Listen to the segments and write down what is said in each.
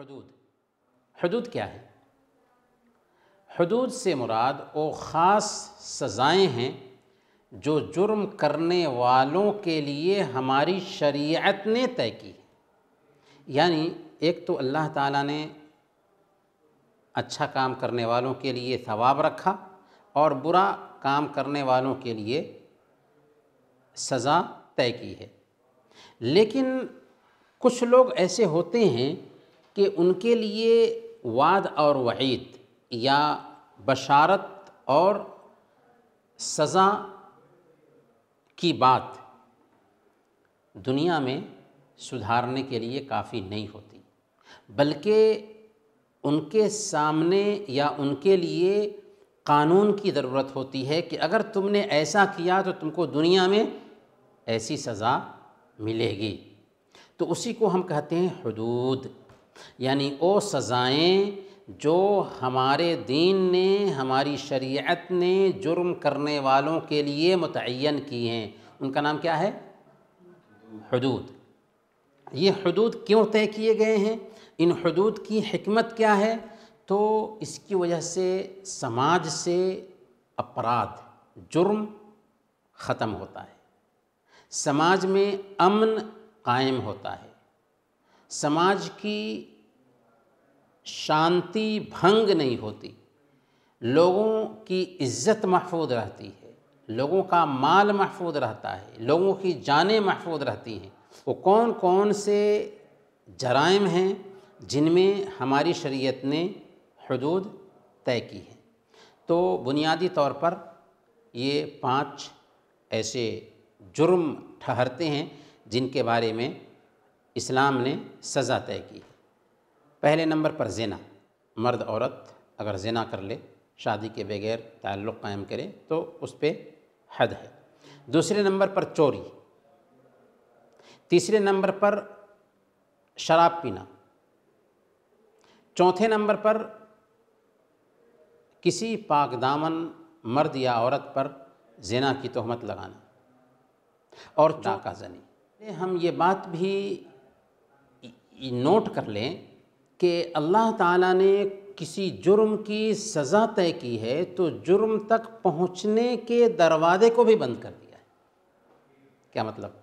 हदूद हदूद क्या है हदूद से मुराद वो ख़ास सज़ाएँ हैं जो जुर्म करने वालों के लिए हमारी शरीयत ने तय की यानी एक तो अल्लाह ताला ने अच्छा काम करने वालों के लिए सवाब रखा और बुरा काम करने वालों के लिए सज़ा तय की है लेकिन कुछ लोग ऐसे होते हैं कि उनके लिए वाद और वहीद या बशारत और सज़ा की बात दुनिया में सुधारने के लिए काफ़ी नहीं होती बल्कि उनके सामने या उनके लिए कानून की ज़रूरत होती है कि अगर तुमने ऐसा किया तो तुमको दुनिया में ऐसी सज़ा मिलेगी तो उसी को हम कहते हैं हदूद यानी वो सज़ाएँ जो हमारे दीन ने हमारी शरीयत ने जुर्म करने वालों के लिए मुतन की हैं उनका नाम क्या है हदूद ये हदूद क्यों तय किए गए हैं इन हदूद की हमत क्या है तो इसकी वजह से समाज से अपराध जुर्म ख़त्म होता है समाज में अमन कायम होता है समाज की शांति भंग नहीं होती लोगों की इज्जत महफूज रहती है लोगों का माल महफूज रहता है लोगों की जानें महफूज रहती हैं वो कौन कौन से जराइम हैं जिनमें हमारी शरीयत ने हदूद तय की है तो बुनियादी तौर पर ये पांच ऐसे जुर्म ठहरते हैं जिनके बारे में इस्लाम ने सज़ा तय की है पहले नंबर पर ज़िना मर्द औरत अगर ज़िना कर ले शादी के बगैर ताल्लुक़ कायम करे तो उस पर हद है दूसरे नंबर पर चोरी तीसरे नंबर पर शराब पीना चौथे नंबर पर किसी पाक दामन मर्द या औरत पर जेना की तहमत लगाना और चाका जनी हम ये बात भी नोट कर लें कि अल्लाह ताला ने किसी जुर्म की सज़ा तय की है तो जुर्म तक पहुंचने के दरवाज़े को भी बंद कर दिया है क्या मतलब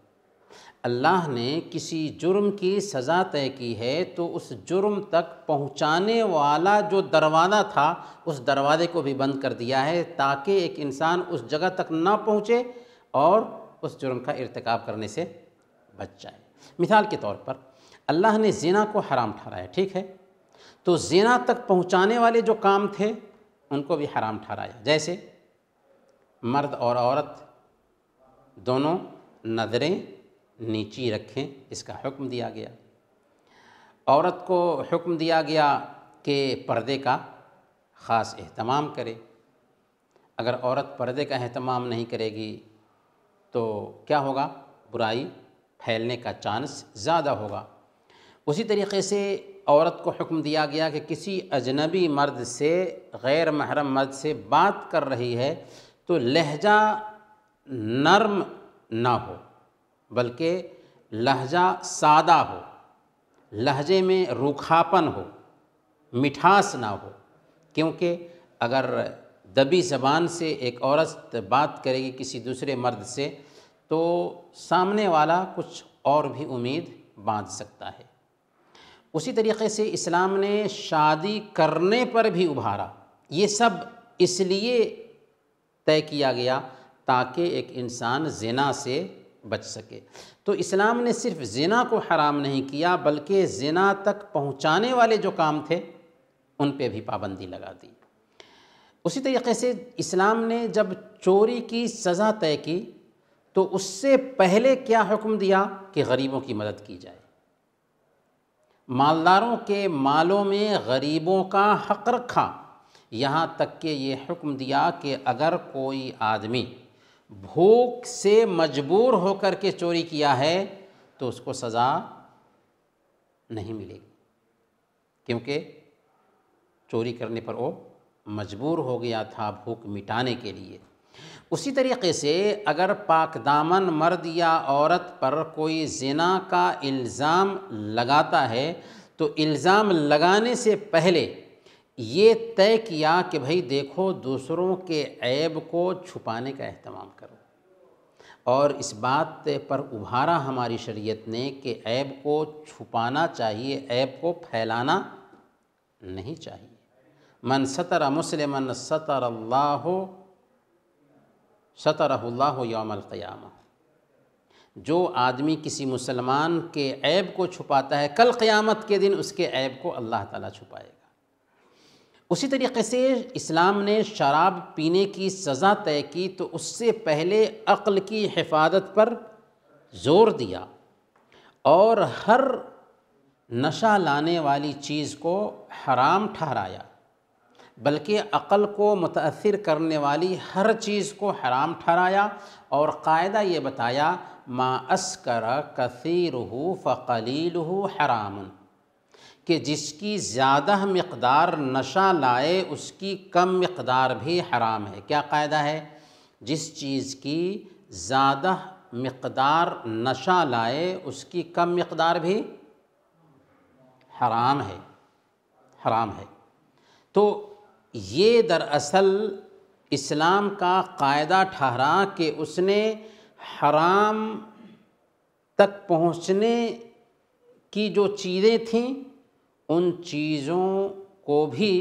अल्लाह ने किसी जुर्म की सज़ा तय की है तो उस जुर्म तक पहुंचाने वाला जो दरवाज़ा था उस दरवाज़े को भी बंद कर दिया है ताकि एक इंसान उस जगह तक ना पहुंचे और उस जुर्म का इरतकाब करने से बच जाए मिसाल के तौर पर अल्लाह ने जीना को हराम ठहराया ठीक है तो जीना तक पहुँचाने वाले जो काम थे उनको भी हराम ठहराया जैसे मर्द और औरत दोनों नज़रें नीची रखें इसका हुक्म दिया गया औरत को हुक्म दिया गया कि पर्दे का ख़ास अहतमाम करे अगर औरत पर्दे का अहतमाम नहीं करेगी तो क्या होगा बुराई फैलने का चांस ज़्यादा होगा उसी तरीके से औरत को हुक्म दिया गया कि किसी अजनबी मर्द से गैर महरम मर्द से बात कर रही है तो लहजा नर्म ना हो बल्कि लहजा सादा हो लहजे में रूखापन हो मिठास ना हो क्योंकि अगर दबी ज़बान से एक औरत बात करेगी किसी दूसरे मर्द से तो सामने वाला कुछ और भी उम्मीद बांध सकता है उसी तरीके से इस्लाम ने शादी करने पर भी उभारा ये सब इसलिए तय किया गया ताकि एक इंसान जना से बच सके तो इस्लाम ने सिर्फ जना को हराम नहीं किया बल्कि जना तक पहुंचाने वाले जो काम थे उन पे भी पाबंदी लगा दी उसी तरीके से इस्लाम ने जब चोरी की सज़ा तय की तो उससे पहले क्या हुक्म दिया कि गरीबों की मदद की जाए मालदारों के मालों में गरीबों का हक रखा यहाँ तक कि ये हुक्म दिया कि अगर कोई आदमी भूख से मजबूर होकर के चोरी किया है तो उसको सज़ा नहीं मिलेगी क्योंकि चोरी करने पर वो मजबूर हो गया था भूख मिटाने के लिए उसी तरीके से अगर पाक दामन मर्द या औरत पर कोई जना का इल्ज़ाम लगाता है तो इल्ज़ाम लगाने से पहले ये तय किया कि भाई देखो दूसरों के ऐब को छुपाने का अहतमाम करो और इस बात पर उभारा हमारी शरीयत ने कि ऐब को छुपाना चाहिए ऐब को फैलाना नहीं चाहिए मन सतर मुसलमन सतर अल्लाह यौमल यौमक़याम जो आदमी किसी मुसलमान के ऐब को छुपाता है कल क़्यामत के दिन उसके ऐब को अल्लाह ताला छुपाएगा उसी तरीके से इस्लाम ने शराब पीने की सज़ा तय की तो उससे पहले अक्ल की हिफाजत पर ज़ोर दिया और हर नशा लाने वाली चीज़ को हराम ठहराया बल्कि अक़ल को मुतासर करने वाली हर चीज़ को हराम ठहराया और कायदा ये बताया मा अस्कर कसर हो फ़लील हो हराम कि जिसकी ज़्यादा मकदार नशा लाए उसकी कम मकदार भी हराम है क्या कायदा है जिस चीज़ की ज़्यादा मकदार नशा लाए उसकी कम मकदार भी हराम है हराम है तो ये दरअसल इस्लाम का कायदा ठहरा कि उसने हराम तक पहुँचने की जो चीज़ें थीं उन चीज़ों को भी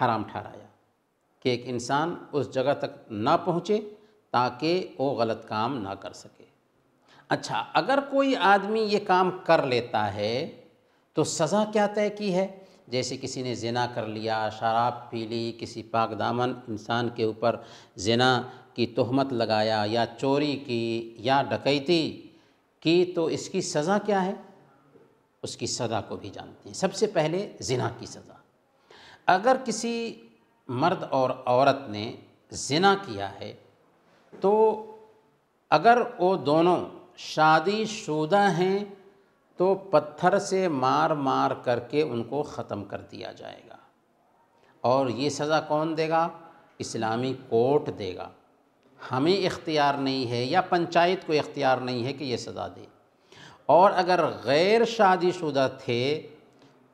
हराम ठहराया कि एक इंसान उस जगह तक ना पहुँचे ताकि वो गलत काम ना कर सके अच्छा अगर कोई आदमी ये काम कर लेता है तो सज़ा क्या तय की है जैसे किसी ने जना कर लिया शराब पी ली किसी पाक दामन इंसान के ऊपर जना की तहमत लगाया या चोरी की या डकैती की तो इसकी सज़ा क्या है उसकी सज़ा को भी जानते हैं सबसे पहले जना की सज़ा अगर किसी मर्द और औरत ने जना किया है तो अगर वो दोनों शादी शुदा हैं तो पत्थर से मार मार करके उनको ख़त्म कर दिया जाएगा और ये सज़ा कौन देगा इस्लामी कोर्ट देगा हमें इख्तियार नहीं है या पंचायत को इख्तियार नहीं है कि ये सज़ा दे और अगर गैर शादीशुदा थे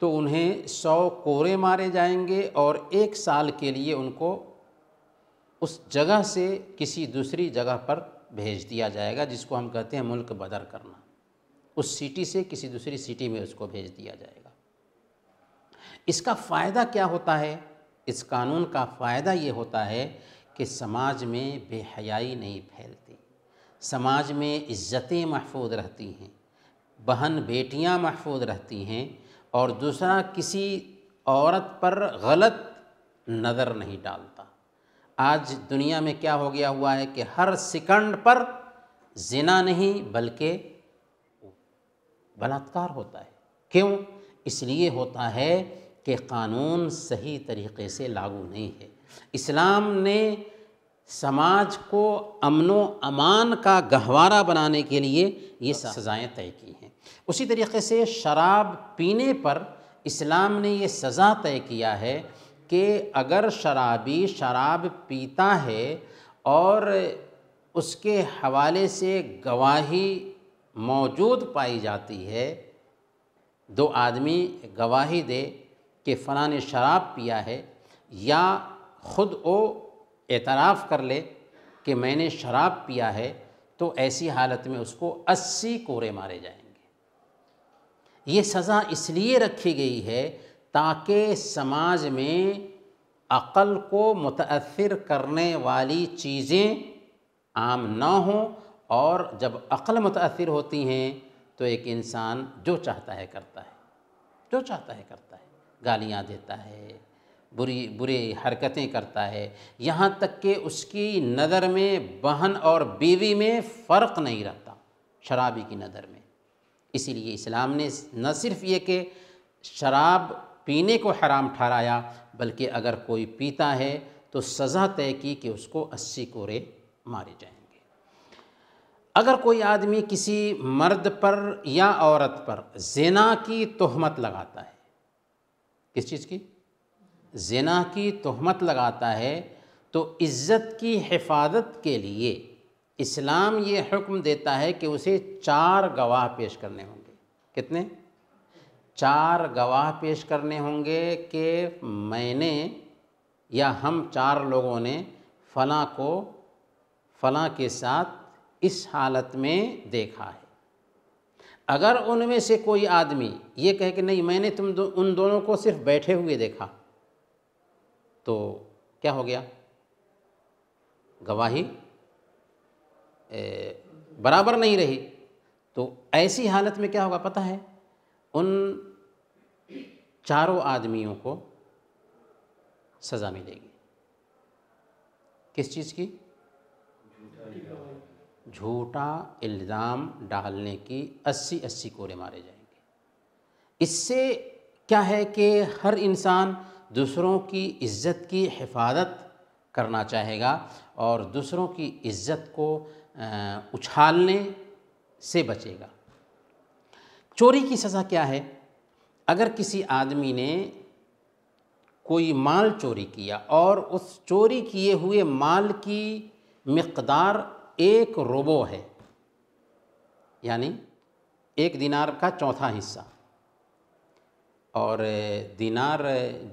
तो उन्हें सौ कोरे मारे जाएंगे और एक साल के लिए उनको उस जगह से किसी दूसरी जगह पर भेज दिया जाएगा जिसको हम कहते हैं मुल्क बदर करना उस सिटी से किसी दूसरी सिटी में उसको भेज दिया जाएगा इसका फ़ायदा क्या होता है इस कानून का फ़ायदा ये होता है कि समाज में बेहयाई नहीं फैलती समाज में इज़्ज़तें महफूज रहती हैं बहन बेटियां महफूज रहती हैं और दूसरा किसी औरत पर गलत नज़र नहीं डालता आज दुनिया में क्या हो गया हुआ है कि हर सेकंड पर जिना नहीं बल्कि बलात्कार होता है क्यों इसलिए होता है कि कानून सही तरीके से लागू नहीं है इस्लाम ने समाज को अमन अमान का गहवारा बनाने के लिए ये सज़ाएँ तय की हैं उसी तरीके से शराब पीने पर इस्लाम ने ये सज़ा तय किया है कि अगर शराबी शराब पीता है और उसके हवाले से गवाही मौजूद पाई जाती है दो आदमी गवाही दे कि फ़ला ने शराब पिया है या ख़ुद वो एतराफ़ कर ले कि मैंने शराब पिया है तो ऐसी हालत में उसको अस्सी कोरे मारे जाएंगे ये सज़ा इसलिए रखी गई है ताकि समाज में अक़ल को मुतासर करने वाली चीज़ें आम ना हों और जब अक्ल मुतासर होती हैं तो एक इंसान जो चाहता है करता है जो चाहता है करता है गालियाँ देता है बुरी बुरे हरकतें करता है यहाँ तक कि उसकी नज़र में बहन और बीवी में फ़र्क नहीं रहता शराबी की नज़र में इसीलिए इस्लाम ने न सिर्फ ये कि शराब पीने को हराम ठहराया बल्कि अगर कोई पीता है तो सज़ा तय की कि उसको अस्सी कोरे मारे जाएँ अगर कोई आदमी किसी मर्द पर या औरत पर जेना की तहमत लगाता है किस चीज़ की जेना की तहमत लगाता है तो इज़्ज़त की हिफाजत के लिए इस्लाम ये हुक्म देता है कि उसे चार गवाह पेश करने होंगे कितने चार गवाह पेश करने होंगे कि मैंने या हम चार लोगों ने फ़लाँ को फ़लाँ के साथ इस हालत में देखा है अगर उनमें से कोई आदमी ये कहे कि नहीं मैंने तुम दो, उन दोनों को सिर्फ बैठे हुए देखा तो क्या हो गया गवाही ए, बराबर नहीं रही तो ऐसी हालत में क्या होगा पता है उन चारों आदमियों को सज़ा मिलेगी किस चीज़ की झूठा इल्ज़ाम डालने की अस्सी अस्सी कोरे मारे जाएंगे इससे क्या है कि हर इंसान दूसरों की इज्जत की हिफाजत करना चाहेगा और दूसरों की इज्जत को उछालने से बचेगा चोरी की सज़ा क्या है अगर किसी आदमी ने कोई माल चोरी किया और उस चोरी किए हुए माल की मकदार एक रोबो है यानी एक दिनार का चौथा हिस्सा और दिनार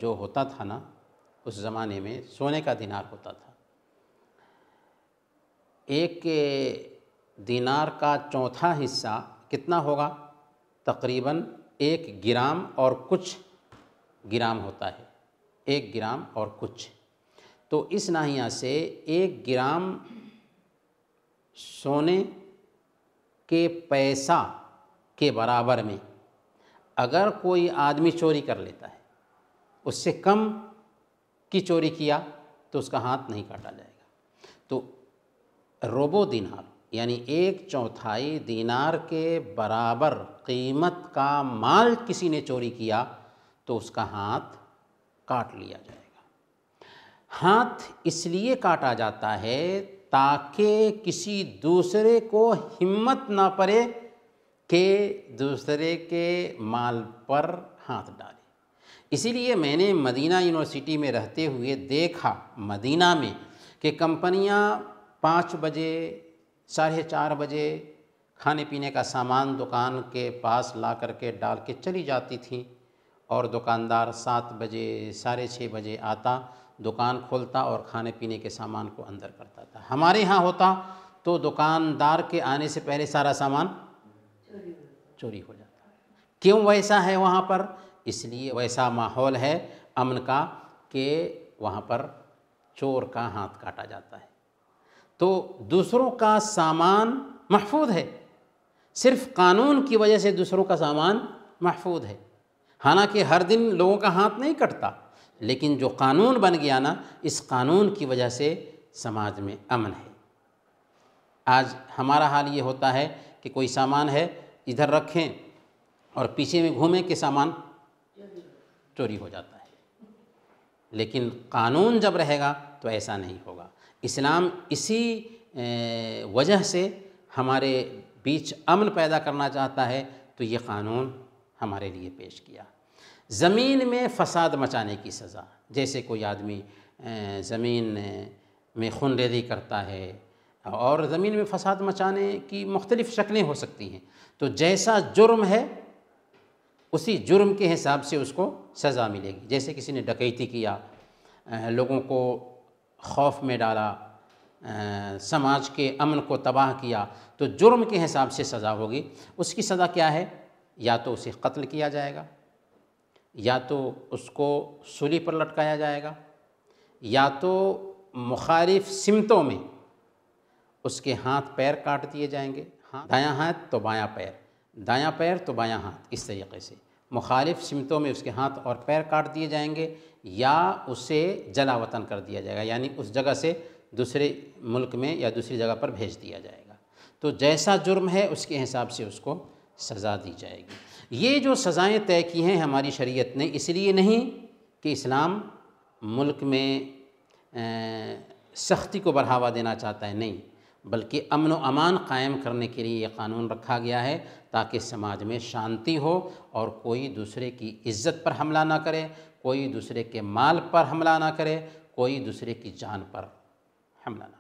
जो होता था ना उस ज़माने में सोने का दिनार होता था एक दिनार का चौथा हिस्सा कितना होगा तकरीबन एक ग्राम और कुछ ग्राम होता है एक ग्राम और कुछ तो इस नाहिया से एक ग्राम सोने के पैसा के बराबर में अगर कोई आदमी चोरी कर लेता है उससे कम की चोरी किया तो उसका हाथ नहीं काटा जाएगा तो रोबो दिनार यानी एक चौथाई दिनार के बराबर कीमत का माल किसी ने चोरी किया तो उसका हाथ काट लिया जाएगा हाथ इसलिए काटा जाता है ताकि किसी दूसरे को हिम्मत ना पड़े कि दूसरे के माल पर हाथ डाले इसीलिए मैंने मदीना यूनिवर्सिटी में रहते हुए देखा मदीना में कि कंपनियां पाँच बजे साढ़े चार बजे खाने पीने का सामान दुकान के पास ला करके डाल के चली जाती थी और दुकानदार सात बजे साढ़े छः बजे आता दुकान खोलता और खाने पीने के सामान को अंदर करता था हमारे यहाँ होता तो दुकानदार के आने से पहले सारा सामान चोरी हो जाता क्यों वैसा है वहाँ पर इसलिए वैसा माहौल है अमन का कि वहाँ पर चोर का हाथ काटा जाता है तो दूसरों का सामान महफूज है सिर्फ कानून की वजह से दूसरों का सामान महफूज है हालांकि हर दिन लोगों का हाथ नहीं कटता लेकिन जो कानून बन गया ना इस कानून की वजह से समाज में अमन है आज हमारा हाल ये होता है कि कोई सामान है इधर रखें और पीछे में घूमें कि सामान चोरी हो जाता है लेकिन कानून जब रहेगा तो ऐसा नहीं होगा इस्लाम इसी वजह से हमारे बीच अमन पैदा करना चाहता है तो ये कानून हमारे लिए पेश किया ज़मीन में फसाद मचाने की सज़ा जैसे कोई आदमी ज़मीन में खून रेजी करता है और ज़मीन में फसाद मचाने की मुख्तलिफ़ शक्लें हो सकती हैं तो जैसा जुर्म है उसी जुर्म के हिसाब से उसको सज़ा मिलेगी जैसे किसी ने डकैती किया लोगों को खौफ में डाला समाज के अमन को तबाह किया तो जुर्म के हिसाब से सज़ा होगी उसकी सज़ा क्या है या तो उसे कत्ल किया जाएगा या तो उसको सूली पर लटकाया जाएगा या तो मुखारिफ सिमतों में उसके हाथ पैर काट दिए जाएंगे हाँ दायाँ हाथ तो बायाँ पैर दायाँ पैर तो बायाँ हाथ इस तरीके से मुखालिफ सिमतों में उसके हाथ और पैर काट दिए जाएंगे या उसे जलावतन कर दिया जाएगा यानी उस जगह से दूसरे मुल्क में या दूसरी जगह पर भेज दिया जाएगा तो जैसा जुर्म है उसके हिसाब से उसको सज़ा दी जाएगी ये जो सज़ाएँ तय की हैं हमारी शरीयत ने इसलिए नहीं कि इस्लाम मुल्क में सख्ती को बढ़ावा देना चाहता है नहीं बल्कि अमन व अमान कायम करने के लिए ये कानून रखा गया है ताकि समाज में शांति हो और कोई दूसरे की इज्जत पर हमला ना करे कोई दूसरे के माल पर हमला ना करे कोई दूसरे की जान पर हमला ना